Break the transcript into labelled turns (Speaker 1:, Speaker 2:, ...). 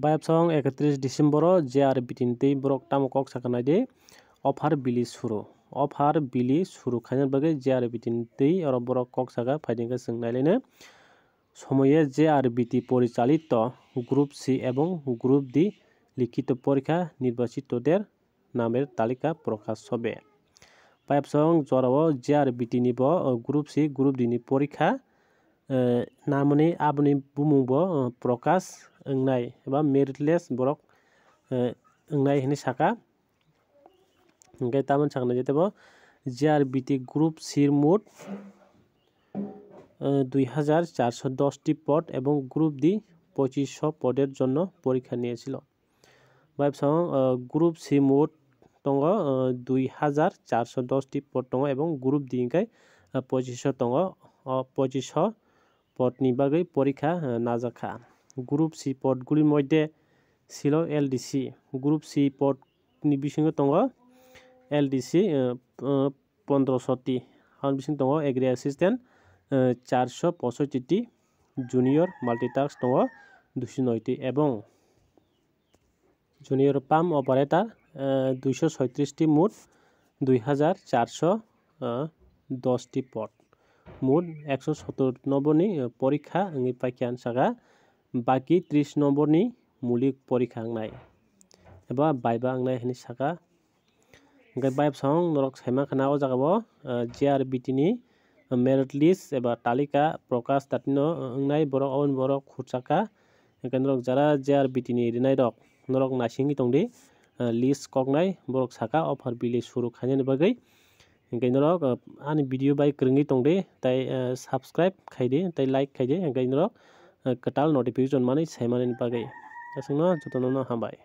Speaker 1: vibe सौ एकत्रिस December J are बिटिन तई ब्रक टाम कक सकना दे अफार बिली सुरु अफार बिली सुरु खाने बगे जे आर बिटिन तई और ब्रक कक सका फाइदिंग सिंगाइलेने समय जे आर बिटि परिचालित ग्रुप सी एवं ग्रुप डी लिखित परीक्षा निर्वाचित देर नाम तलिका प्रकाश हो बाइब सौ जरव जे आर बिटिनी ग्रुप सी ग्रुप डी परीक्षा नामनि आबनि बुमुंबो प्रकाश ओंनाय एबा मेरिटलेस ब्रक সাকা हिनि साखा ओंखाय तामन साखना जेतेबो জিআরবিটি গ্রুপ সির মোট দুই হাজার চারশো দশটি পট এবং গ্রুপ দি পঁচিশশো পটের জন্য পরীক্ষা নিয়েছিল বাইবসং গ্রুপ সি মোট টঙ্গ দুই হাজার চারশো দশটি পট টঙ্গ এবং গ্রুপ দিকে পঁচিশশো টঙ্গ পঁচিশশো পদ বাকে পরীক্ষা নাজাখা গ্রুপ সি পদগুলির মধ্যে ছিল এলডিসি গ্রুপ সি পদ বিসঙ্গ দङ এলডিসি পনেরোশোটি হন বিসঙ্গ দङ এগ্রি অ্যাসিস্ট্যান্ট চারশো পঁয়ষট্টিটি জুনিয়র মাল্টিটাস্ক দङ দুশো নয়টি এবং জুনিয়র পাম অপারেটার দুইশো ছয়ত্রিশটি মোট দুই হাজার চারশো দশটি পট মুঠ একশো সত্তর নম্বরী পরীক্ষা পাইখান সাকা বাকি ত্রিশ নম্বরী মূলিক পরীক্ষা আংনাই এবার বাইবা আংনাই হিনি সাকা বাইব সং নরক সেমা খানা জাগাব জে আর বিটিনি মেরিট লিস্ট এবার তালিকা প্রকাশ তাতিনাই বড় অন বড় খুঁটসাকা নরক যারা জে আর বিটিনি রিনাই রক নরক নাসিং দি লিস্ট ককনাই বরক সাকা অফার বিলি সুরক্ষা বাকি ᱤᱱᱠᱟᱹᱱᱨᱚᱠ ᱟᱱ ᱵᱤᱰᱤᱭᱳ ᱵᱟᱭ ᱠᱨᱤᱝᱜᱤ ᱛᱚᱝᱫᱮ ᱛᱟᱭ ᱥᱟᱵᱥᱠᱨᱟᱭᱵ ᱠᱷᱟᱭᱫᱮ ᱛᱟᱭ लाइक ᱠᱷᱟᱭᱫᱮ ᱤᱱᱠᱟᱹᱱᱨᱚᱠ कटाल नोटिफिकेशन माने सेमन इन पागे ऐसे ना चतनो ना हम बाई